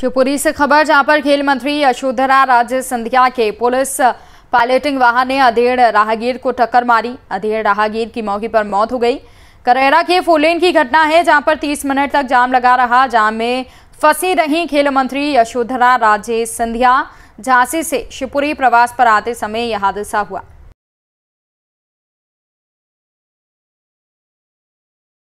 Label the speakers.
Speaker 1: शिवपुरी से खबर जहां पर खेल मंत्री यशोधरा राजे सिंधिया के पुलिस पायलटिंग वाहन ने अधेड़ राहगीर को टक्कर मारी अधेड़ राहगीर की मौके पर मौत हो गई करेरा के फोलेन की घटना है जहां पर 30 मिनट तक जाम लगा रहा जाम में फंसी रही खेल मंत्री यशोधरा राजे सिंधिया झांसी से शिवपुरी प्रवास पर आते
Speaker 2: समय यह हादसा हुआ